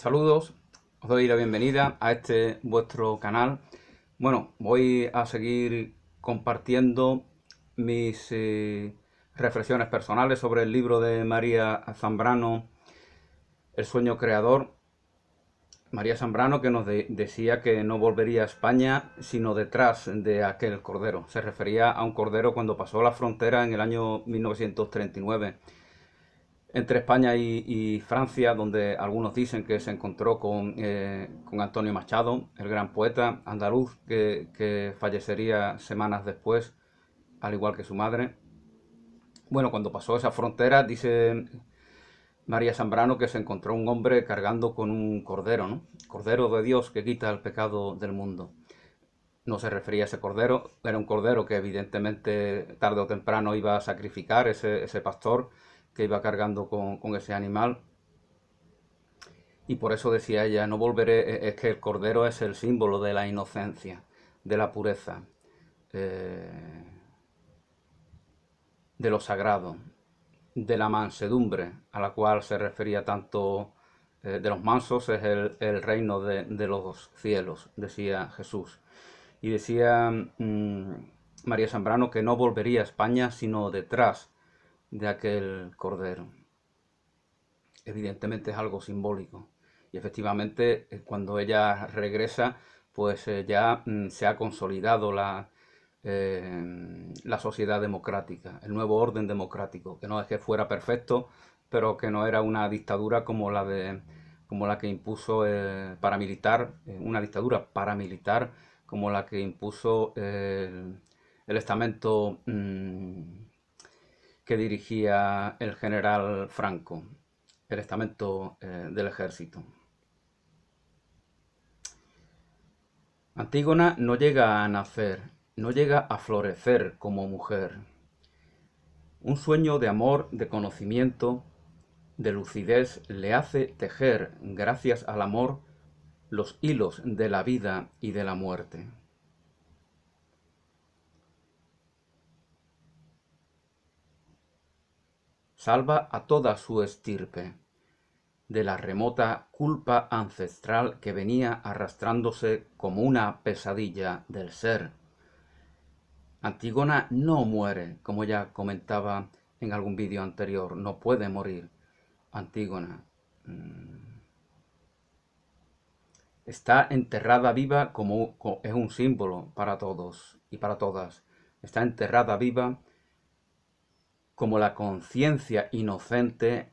Saludos, os doy la bienvenida a este vuestro canal. Bueno, voy a seguir compartiendo mis eh, reflexiones personales sobre el libro de María Zambrano, El sueño creador. María Zambrano que nos decía que no volvería a España sino detrás de aquel cordero. Se refería a un cordero cuando pasó la frontera en el año 1939 entre España y, Francia, donde algunos dicen que se encontró con, eh, Antonio Machado, el gran poeta andaluz que, fallecería semanas después, al igual que su madre. Bueno, cuando pasó esa frontera, dice María Zambrano que se encontró un hombre cargando con un cordero, ¿no? Cordero de Dios que quita el pecado del mundo. No se refería a ese cordero, era un cordero que evidentemente tarde o temprano iba a sacrificar ese, ese pastor que iba cargando con, ese animal. Y por eso decía ella, no volveré, e, es que el cordero es el símbolo de la inocencia, de la pureza, eh, de lo sagrado, de la mansedumbre, a la cual se refería tanto eh, de los mansos, es el, reino de, los cielos, decía Jesús. Y decía mm, María Zambrano que no volvería a España sino detrás de aquel cordero. Evidentemente es algo simbólico. Y efectivamente eh, cuando ella regresa, pues eh, ya mm, se ha consolidado la, eh, la sociedad democrática, el nuevo orden democrático, que no es que fuera perfecto, pero que no era una dictadura como la de como la que impuso paramilitar, una dictadura paramilitar como la que impuso el, estamento mm, que dirigía el general Franco, el estamento eh, del ejército. Antígona no llega a nacer, no llega a florecer como mujer. Un sueño de amor, de conocimiento, de lucidez le hace tejer, gracias al amor, los hilos de la vida y de la muerte. salva a toda su estirpe de la remota culpa ancestral que venía arrastrándose como una pesadilla del ser. Antígona no muere, como ya comentaba en algún vídeo anterior, no puede morir. Antígona mm, está enterrada viva como es un símbolo para todos y para todas. Está enterrada viva como la conciencia inocente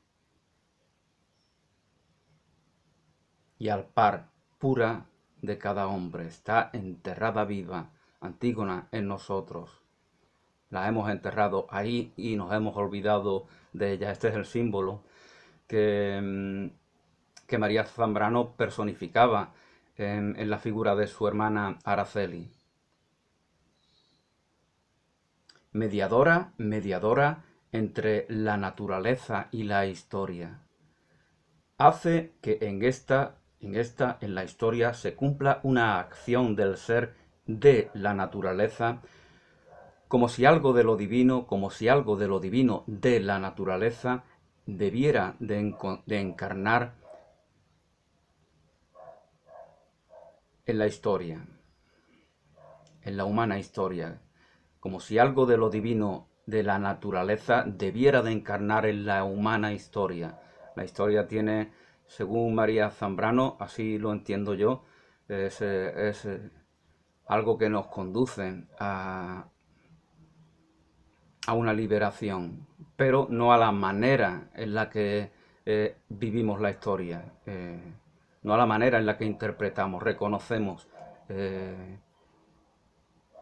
y al par pura de cada hombre. Está enterrada viva Antígona en nosotros. La hemos enterrado ahí y nos hemos olvidado de ella. Este es el símbolo que, mm, María Zambrano personificaba en la figura de su hermana Araceli. Mediadora, mediadora entre la naturaleza y la historia. Hace que en esta, en esta, en la historia, se cumpla una acción del ser de la naturaleza, como si algo de lo divino, como si algo de lo divino de la naturaleza debiera de, encarnar en la historia, en la humana historia, como si algo de lo divino de la naturaleza debiera de encarnar en la humana historia. La historia tiene, según María Zambrano, así lo entiendo yo, es, algo que nos conduce a, una liberación, pero no a la manera en la que eh, vivimos la historia, eh, no a la manera en la que interpretamos, reconocemos, eh,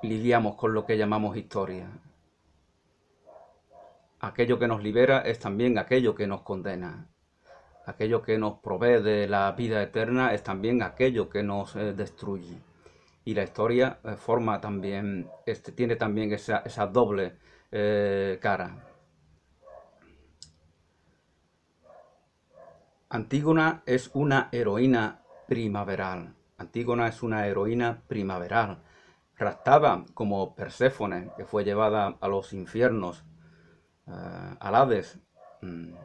lidiamos con lo que llamamos historia aquello que nos libera es también aquello que nos condena. Aquello que nos provee de la vida eterna es también aquello que nos eh, destruye. Y la historia eh, forma también, este, tiene también esa, doble eh, cara. Antígona es una heroína primaveral. Antígona es una heroína primaveral. Rastaba como Perséfone, que fue llevada a los infiernos alades eh, mm.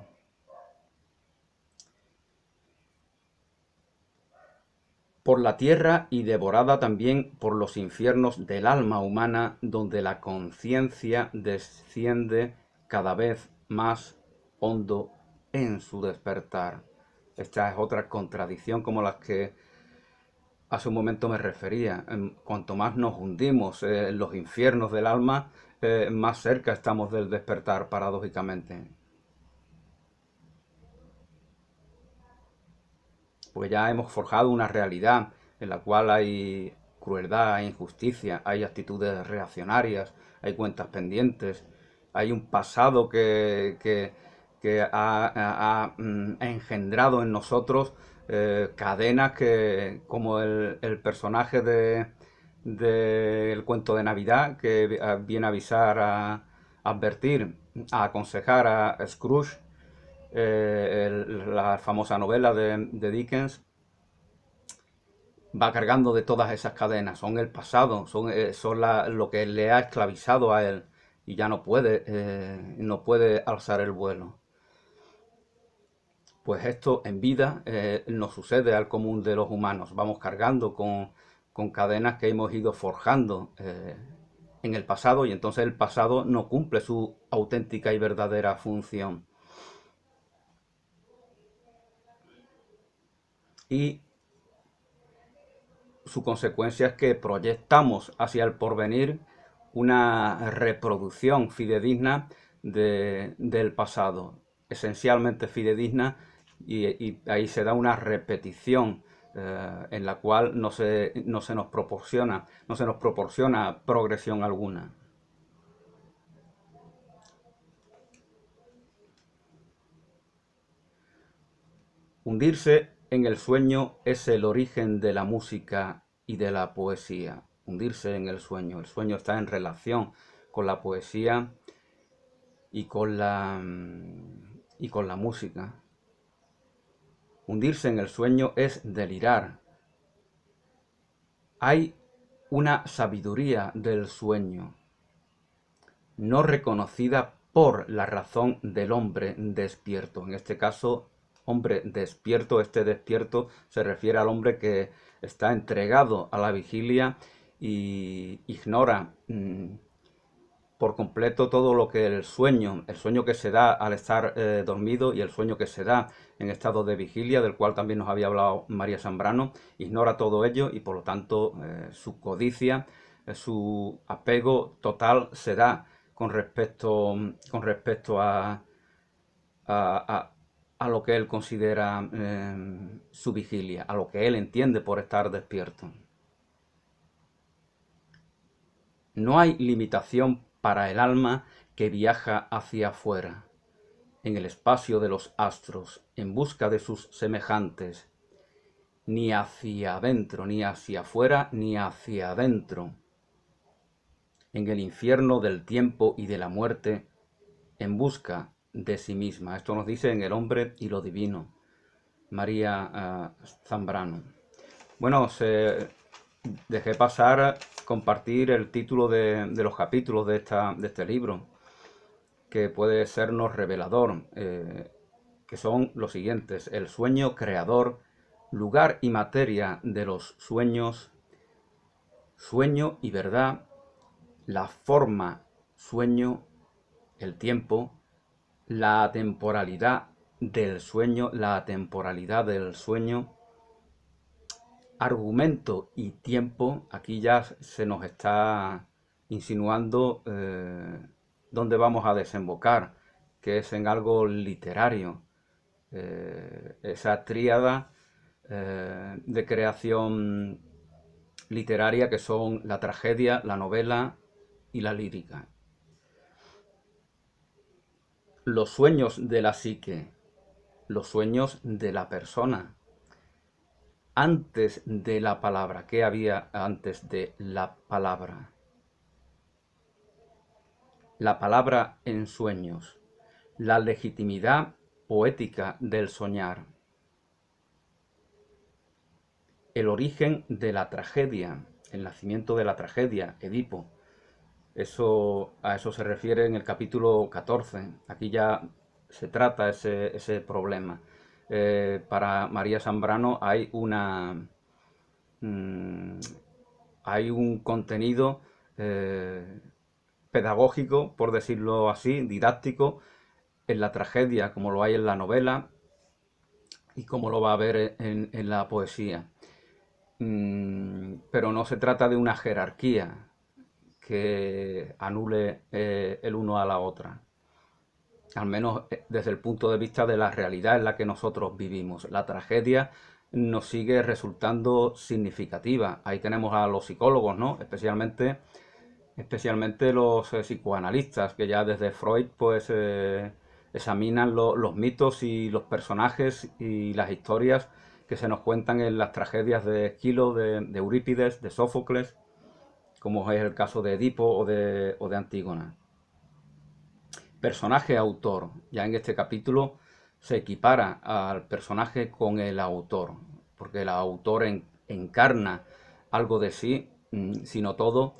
por la tierra y devorada también por los infiernos del alma humana, donde la conciencia desciende cada vez más hondo en su despertar. Esta es otra contradicción como las que hace un momento me refería. Cuanto más nos hundimos eh, en los infiernos del alma, más cerca estamos del despertar, paradójicamente. Pues ya hemos forjado una realidad en la cual hay crueldad, hay injusticia, hay actitudes reaccionarias, hay cuentas pendientes, hay un pasado que, ha, mm, engendrado en nosotros eh, cadenas que, como el personaje de, del cuento de Navidad que ah, viene a avisar, a advertir, a aconsejar a Scrooge, eh, la famosa novela de, Dickens, va cargando de todas esas cadenas, son el pasado, son, eh, son lo que le ha esclavizado a él y ya no puede, eh, no puede alzar el vuelo. Pues esto en vida nos sucede al común de los humanos, vamos cargando con con cadenas que hemos ido forjando eh, en el pasado y entonces el pasado no cumple su auténtica y verdadera función. Y su consecuencia es que proyectamos hacia el porvenir una reproducción fidedigna del pasado, esencialmente fidedigna, y ahí se da una repetición eh, en la cual no se, no se nos proporciona, no se nos proporciona progresión alguna. Hundirse en el sueño es el origen de la música y de la poesía. Hundirse en el sueño. El sueño está en relación con la poesía y con la, mm, y con la música. Hundirse en el sueño es delirar. Hay una sabiduría del sueño, no reconocida por la razón del hombre despierto. En este caso, hombre despierto, este despierto se refiere al hombre que está entregado a la vigilia y ignora mm, por completo todo lo que el sueño, el sueño que se da al estar eh, dormido y el sueño que se da en estado de vigilia, del cual también nos había hablado María Zambrano, ignora todo ello y por lo tanto eh, su codicia, eh, su apego total se da con respecto, con respecto a, a lo que él considera su vigilia, a lo que él entiende por estar despierto. No hay limitación para el alma que viaja hacia afuera, en el espacio de los astros, en busca de sus semejantes, ni hacia adentro, ni hacia afuera, ni hacia adentro, en el infierno del tiempo y de la muerte, en busca de sí misma. Esto nos dice en El hombre y lo divino, María ah, Zambrano. Bueno, se dejé pasar compartir el título de, los capítulos de, esta, de este libro, que puede sernos revelador, eh, que son los siguientes, el sueño creador, lugar y materia de los sueños, sueño y verdad, la forma, sueño, el tiempo, la temporalidad del sueño, la temporalidad del sueño, argumento y tiempo, aquí ya se nos está insinuando eh, dónde vamos a desembocar, que es en algo literario. Eh, esa tríada eh, de creación literaria que son la tragedia, la novela y la lírica. Los sueños de la psique, los sueños de la persona, antes de la palabra. ¿Qué había antes de la palabra? La palabra en sueños, la legitimidad poética del soñar, el origen de la tragedia, el nacimiento de la tragedia, Edipo. Eso, a eso se refiere en el capítulo 14. Aquí ya se trata ese problema. Eh, para María Zambrano hay una... Mm, hay un contenido eh, pedagógico, por decirlo así, didáctico, en la tragedia, como lo hay en la novela y como lo va a haber en, la poesía. Mm, pero no se trata de una jerarquía que anule eh, el uno a la otra al menos eh, desde el punto de vista de la realidad en la que nosotros vivimos. La tragedia nos sigue resultando significativa. Ahí tenemos a los psicólogos, ¿no? Especialmente, especialmente los eh, psicoanalistas, que ya desde Freud, pues, eh, examinan los mitos y los personajes y las historias que se nos cuentan en las tragedias de Esquilo, de, Eurípides, de Sófocles, como es el caso de Edipo o de, o de Antígona personaje autor. Ya en este capítulo se equipara al personaje con el autor, porque el autor encarna algo de sí, mm, sino todo,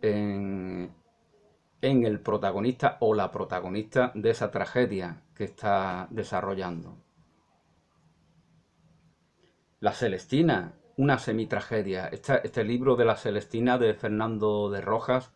en, el protagonista o la protagonista de esa tragedia que está desarrollando. La Celestina, una semitragedia. este libro de la Celestina de Fernando de Rojas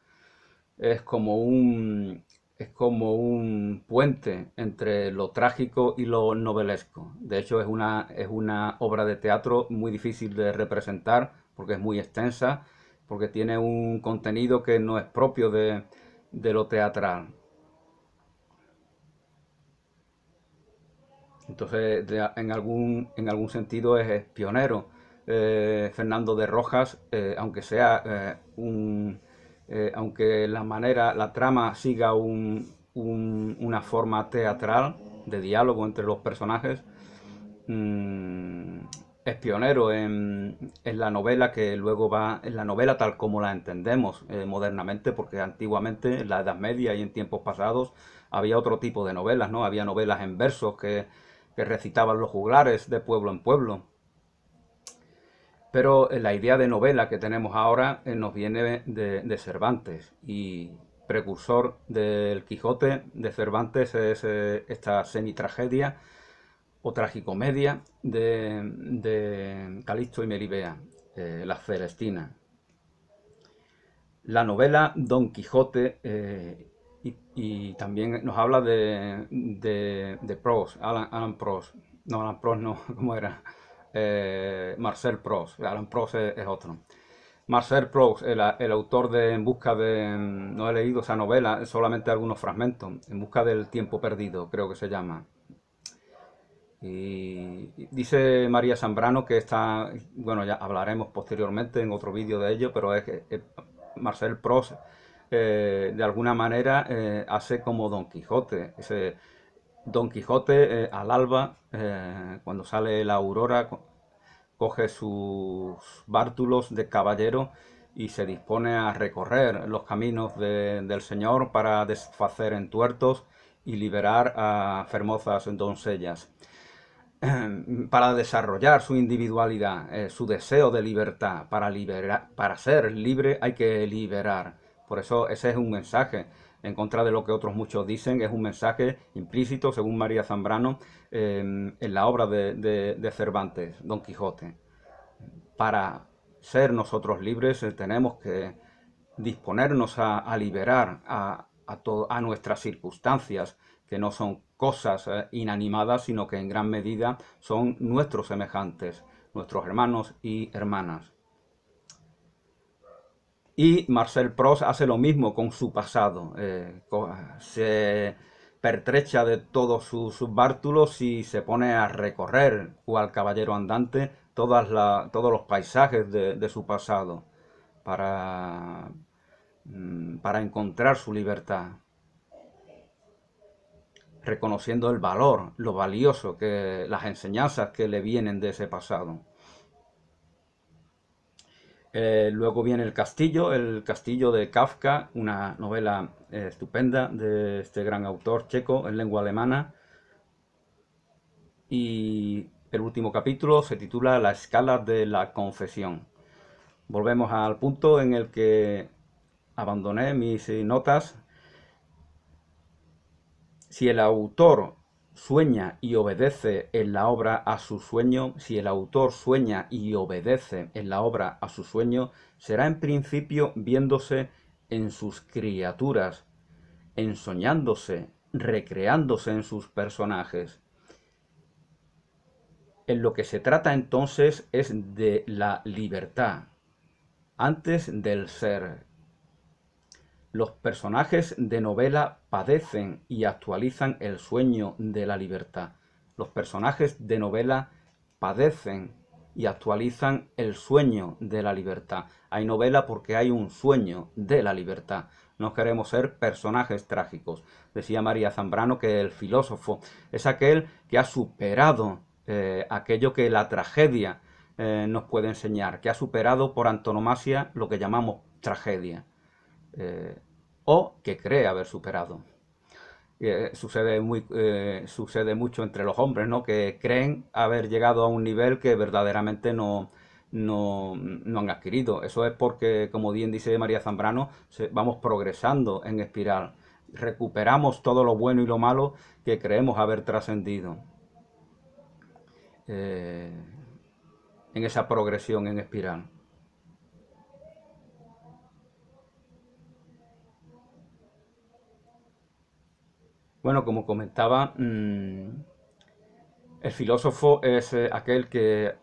es como un es como un puente entre lo trágico y lo novelesco. De hecho, es una, es una obra de teatro muy difícil de representar porque es muy extensa, porque tiene un contenido que no es propio de, lo teatral. Entonces, en, algún, en algún sentido es, pionero. Eh, Fernando de Rojas, eh, aunque sea eh, un eh, aunque la manera, la trama siga una forma teatral de diálogo entre los personajes, mm, es pionero en, la novela que luego va, en la novela tal como la entendemos eh, modernamente, porque antiguamente en la Edad Media y en tiempos pasados había otro tipo de novelas, ¿no? Había novelas en versos que, que recitaban los juglares de pueblo en pueblo pero eh, la idea de novela que tenemos ahora eh, nos viene de, Cervantes y precursor del Quijote de Cervantes es esta eh, esta semitragedia o tragicomedia de, de Calixto y Melibea, La Celestina. La novela Don Quijote y, también nos habla de, de, Alan, Alan no, Alan Prost no, ¿cómo era? Eh, Marcel Proust, Alan Proust es, otro. Marcel Proust, el, autor de En busca de... Mm, no he leído esa novela, solamente algunos fragmentos. En busca del tiempo perdido, creo que se llama. Y dice María Zambrano que está... Bueno, ya hablaremos posteriormente en otro vídeo de ello, pero es que eh, Marcel Proust, eh, de alguna manera, hace como Don Quijote. Ese, Don Quijote eh, al alba, eh, cuando sale la aurora, coge sus bártulos de caballero y se dispone a recorrer los caminos del Señor para desfacer entuertos y liberar a fermosas doncellas. Para desarrollar su individualidad, eh, su deseo de libertad, para, liberar, para ser libre hay que liberar. Por eso ese es un mensaje en contra de lo que otros muchos dicen, es un mensaje implícito, según María Zambrano, em, en la obra de, Cervantes, Don Quijote. Para ser nosotros libres eh, tenemos que disponernos a, liberar a, a, nuestras circunstancias, que no son cosas eh, inanimadas, sino que en gran medida son nuestros semejantes, nuestros hermanos y hermanas. Y Marcel Proust hace lo mismo con su pasado. Eh, se pertrecha de todos sus, bártulos y se pone a recorrer, o al caballero andante, todos los paisajes de, su pasado para, mm, para encontrar su libertad reconociendo el valor, lo valioso que las enseñanzas que le vienen de ese pasado. Eh, luego viene El Castillo, El Castillo de Kafka, una novela eh, estupenda de este gran autor checo en lengua alemana. Y el último capítulo se titula La escala de la confesión. Volvemos al punto en el que abandoné mis notas. Si el autor sueña y obedece en la obra a su sueño, si el autor sueña y obedece en la obra a su sueño, será en principio viéndose en sus criaturas, ensoñándose, recreándose en sus personajes. En lo que se trata entonces es de la libertad, antes del ser, los personajes de novela padecen y actualizan el sueño de la libertad. Los personajes de novela padecen y actualizan el sueño de la libertad. Hay novela porque hay un sueño de la libertad. No queremos ser personajes trágicos. Decía María Zambrano que el filósofo es aquel que ha superado eh, aquello que la tragedia eh, nos puede enseñar, que ha superado por antonomasia lo que llamamos tragedia. Eh, o que cree haber superado. Eh, sucede, muy, eh, sucede mucho entre los hombres, ¿no? Que creen haber llegado a un nivel que verdaderamente no, no, han adquirido. Eso es porque, como bien dice María Zambrano, vamos progresando en espiral. Recuperamos todo lo bueno y lo malo que creemos haber trascendido. en esa progresión en espiral. Bueno, como comentaba, mm, el filósofo es eh, aquel que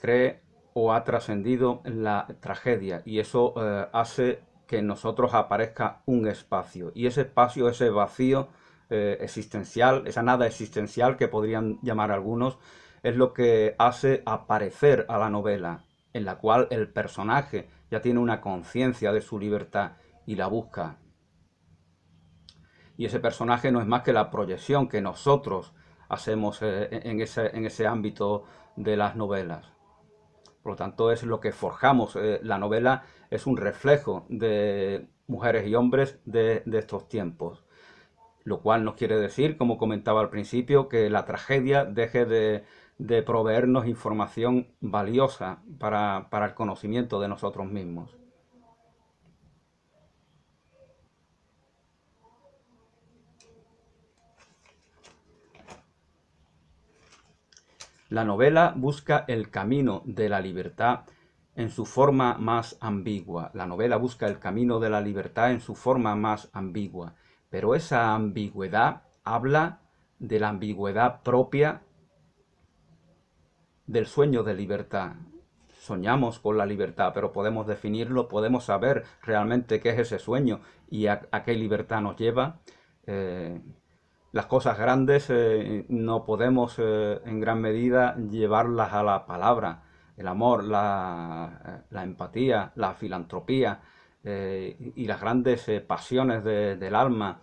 cree o ha trascendido la tragedia y eso eh, hace que en nosotros aparezca un espacio y ese espacio, ese vacío eh, existencial, esa nada existencial que podrían llamar algunos, es lo que hace aparecer a la novela, en la cual el personaje ya tiene una conciencia de su libertad y la busca y ese personaje no es más que la proyección que nosotros hacemos eh, en ese, ámbito de las novelas. Por lo tanto, es lo que forjamos. Eh, la novela es un reflejo de mujeres y hombres de, estos tiempos. Lo cual nos quiere decir, como comentaba al principio, que la tragedia deje de, de proveernos información valiosa para el conocimiento de nosotros mismos. La novela busca el camino de la libertad en su forma más ambigua. La novela busca el camino de la libertad en su forma más ambigua. Pero esa ambigüedad habla de la ambigüedad propia del sueño de libertad. Soñamos con la libertad, pero podemos definirlo, podemos saber realmente qué es ese sueño y a, qué libertad nos lleva. Eh, las cosas grandes eh, no podemos eh, en gran medida llevarlas a la palabra. El amor, la, eh, empatía, la filantropía y las grandes pasiones del alma,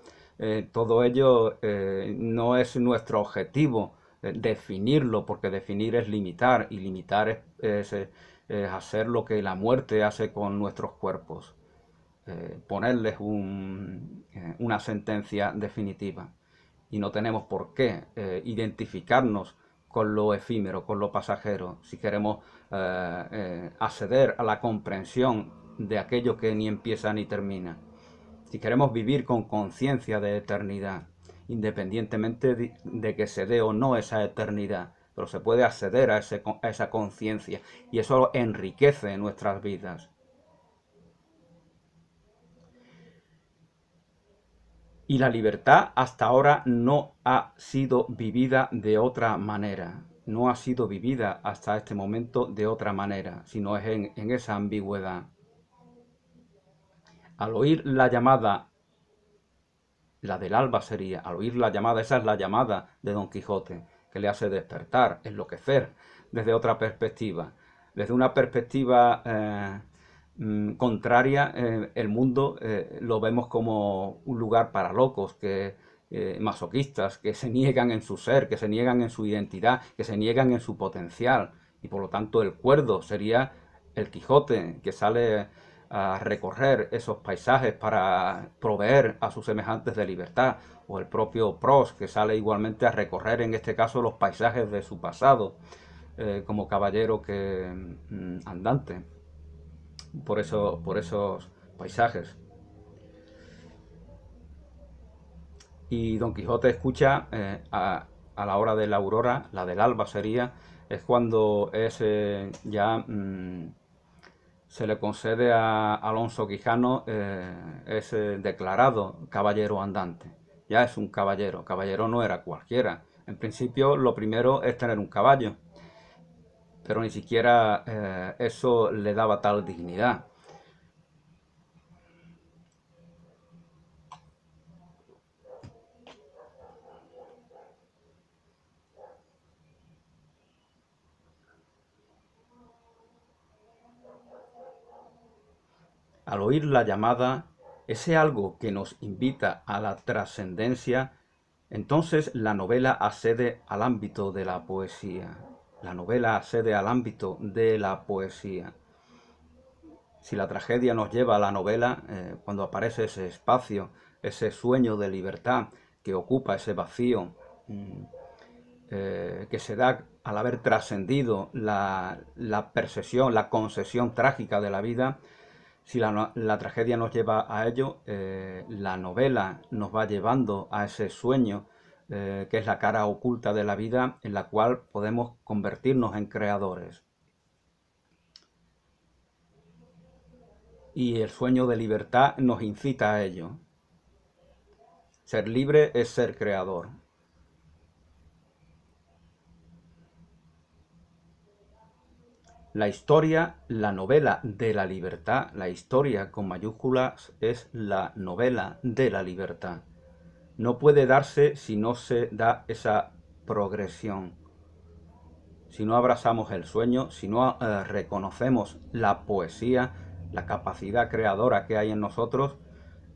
todo ello no es nuestro objetivo definirlo, porque definir es limitar y limitar es, hacer lo que la muerte hace con nuestros cuerpos, ponerles una sentencia definitiva y no tenemos por qué eh, identificarnos con lo efímero, con lo pasajero, si queremos eh, eh, acceder a la comprensión de aquello que ni empieza ni termina, si queremos vivir con conciencia de eternidad, independientemente de que se dé o no esa eternidad, pero se puede acceder a, a esa conciencia y eso enriquece nuestras vidas. y la libertad hasta ahora no ha sido vivida de otra manera, no ha sido vivida hasta este momento de otra manera, sino es en, esa ambigüedad. Al oír la llamada, la del alba sería, al oír la llamada, esa es la llamada de Don Quijote, que le hace despertar, enloquecer, desde otra perspectiva, desde una perspectiva eh, Mm, contraria, eh, el mundo eh, lo vemos como un lugar para locos, que, eh, masoquistas, que se niegan en su ser, que se niegan en su identidad, que se niegan en su potencial. Y por lo tanto el cuerdo sería el Quijote que sale a recorrer esos paisajes para proveer a sus semejantes de libertad, o el propio Prost que sale igualmente a recorrer en este caso los paisajes de su pasado como caballero que, mm, andante por, eso, por esos paisajes. Y Don Quijote escucha eh, a, a, la hora de la aurora, la del alba sería, es cuando ese eh, ya mm, se le concede a Alonso Quijano, eh, ese es declarado caballero andante. Ya es un caballero, caballero no era cualquiera. En principio lo primero es tener un caballo pero ni siquiera eh, eso le daba tal dignidad. Al oír la llamada, ese algo que nos invita a la trascendencia, entonces la novela accede al ámbito de la poesía. La novela accede al ámbito de la poesía. Si la tragedia nos lleva a la novela, eh, cuando aparece ese espacio, ese sueño de libertad que ocupa ese vacío, mm, eh, que se da al haber trascendido la, percepción, la concesión trágica de la vida, si la, tragedia nos lleva a ello, eh, la novela nos va llevando a ese sueño eh, que es la cara oculta de la vida en la cual podemos convertirnos en creadores. Y el sueño de libertad nos incita a ello. Ser libre es ser creador. La historia, la novela de la libertad, la historia con mayúsculas es la novela de la libertad no puede darse si no se da esa progresión. Si no abrazamos el sueño, si no eh, reconocemos la poesía, la capacidad creadora que hay en nosotros,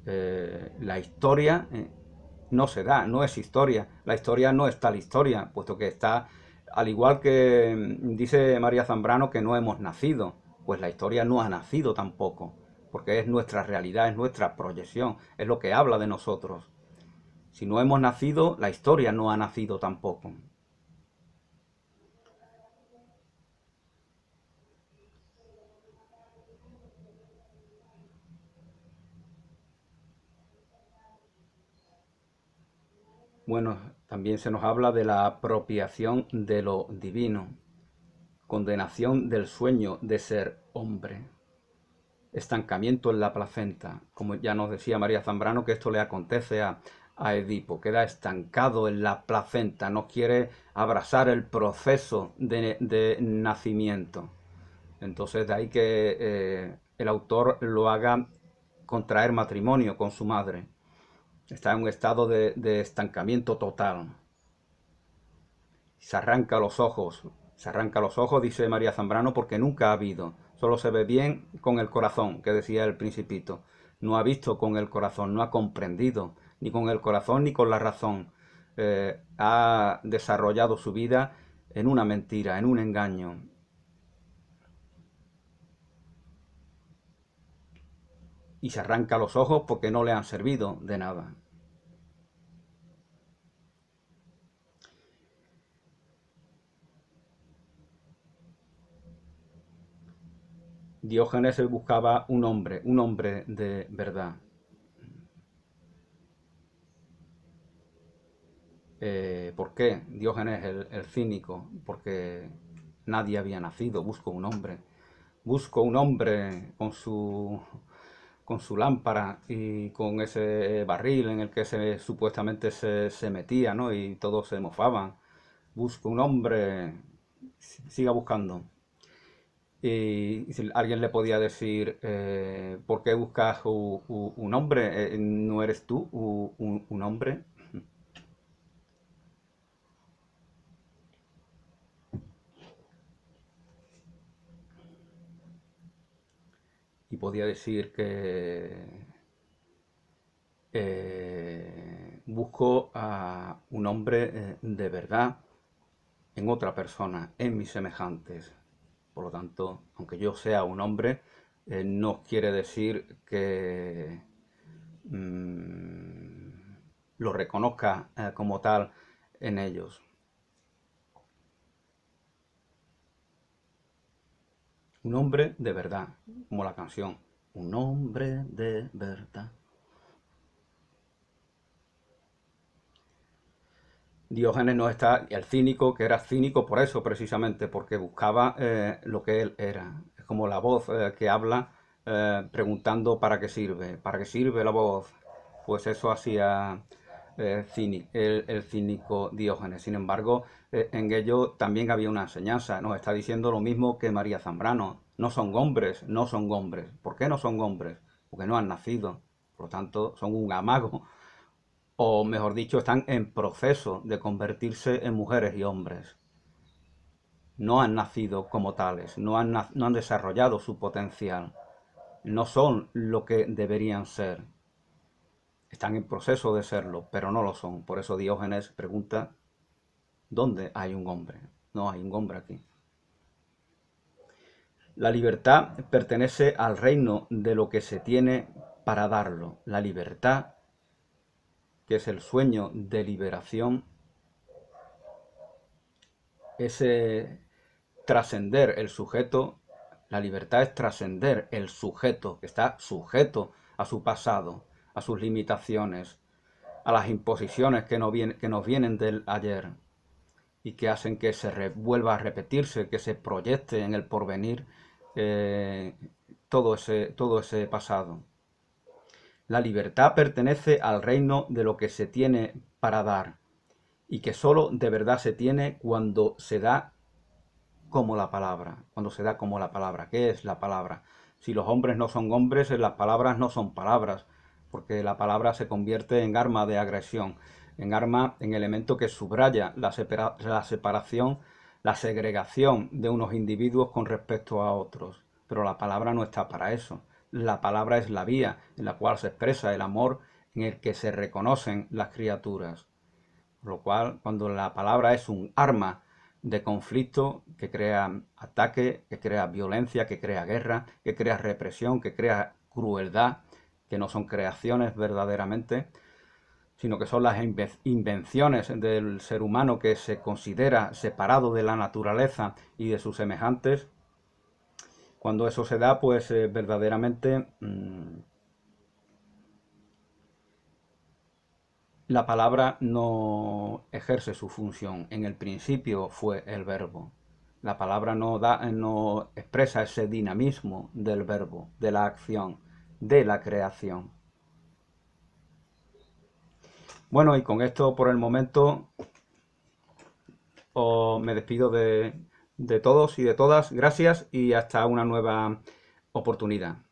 eh, la historia eh, no se da, no es historia. La historia no es tal historia, puesto que está, al igual que mm, dice María Zambrano, que no hemos nacido. Pues la historia no ha nacido tampoco, porque es nuestra realidad, es nuestra proyección, es lo que habla de nosotros. Si no hemos nacido, la historia no ha nacido tampoco. Bueno, también se nos habla de la apropiación de lo divino, condenación del sueño de ser hombre, estancamiento en la placenta, como ya nos decía María Zambrano que esto le acontece a, a Edipo, queda estancado en la placenta, no quiere abrazar el proceso de, nacimiento. Entonces de ahí que eh, el autor lo haga contraer matrimonio con su madre. Está en un estado de, de estancamiento total. Se arranca los ojos, se arranca los ojos, dice María Zambrano, porque nunca ha habido. Solo se ve bien con el corazón, que decía el principito. No ha visto con el corazón, no ha comprendido ni con el corazón, ni con la razón. Eh, ha desarrollado su vida en una mentira, en un engaño. Y se arranca los ojos porque no le han servido de nada. Diógenes buscaba un hombre, un hombre de verdad. Eh, ¿Por qué Diógenes el, cínico? Porque nadie había nacido, busco un hombre. Busco un hombre con su, con su lámpara y con ese barril en el que se, supuestamente se, metía, Y todos se mofaban. Busco un hombre, siga buscando. Y, si alguien le podía decir, eh, ¿por qué buscas un hombre? Eh, ¿No eres tú un hombre? y podía decir que eh, busco a un hombre eh, de verdad en otra persona, en mis semejantes. Por lo tanto, aunque yo sea un hombre, eh, no quiere decir que mm, lo reconozca como tal en ellos. Un hombre de verdad, como la canción. Un hombre de verdad. Diógenes no está, el cínico, que era cínico por eso precisamente, porque buscaba eh, lo que él era. Es como la voz eh, que habla eh, preguntando para qué sirve, para qué sirve la voz. Pues eso hacía eh, el, cínico Diógenes. Sin embargo, eh, en ello también había una enseñanza. Nos está diciendo lo mismo que María Zambrano. No son hombres, no son hombres. ¿Por qué no son hombres? Porque no han nacido. Por lo tanto, son un amago. O mejor dicho, están en proceso de convertirse en mujeres y hombres. No han nacido como tales, no han desarrollado su potencial. No son lo que deberían ser están en proceso de serlo, pero no lo son. Por eso Diógenes pregunta, ¿dónde hay un hombre? No hay un hombre aquí. La libertad pertenece al reino de lo que se tiene para darlo. La libertad, que es el sueño de liberación, ese trascender el sujeto, la libertad es trascender el sujeto, que está sujeto a su pasado, a sus limitaciones, a las imposiciones que, que nos vienen del ayer y que hacen que se vuelva a repetirse, que se proyecte en el porvenir eh, todo, ese, todo ese pasado. La libertad pertenece al reino de lo que se tiene para dar y que solo de verdad se tiene cuando se da como la palabra, cuando se da como la palabra. ¿Qué es la palabra? Si los hombres no son hombres, las palabras no son palabras porque la palabra se convierte en arma de agresión, en arma, en elemento que subraya la, separación, la segregación de unos individuos con respecto a otros. Pero la palabra no está para eso. La palabra es la vía en la cual se expresa el amor en el que se reconocen las criaturas. Por lo cual, cuando la palabra es un arma de conflicto que crea ataque, que crea violencia, que crea guerra, que crea represión, que crea crueldad, que no son creaciones verdaderamente, sino que son las invenciones del ser humano que se considera separado de la naturaleza y de sus semejantes. Cuando eso se da, pues eh, verdaderamente mm, la palabra no ejerce su función. En el principio fue el verbo. La palabra no, da, no expresa ese dinamismo del verbo, de la acción de la creación. Bueno, y con esto por el momento me despido de todos y de todas. Gracias y hasta una nueva oportunidad.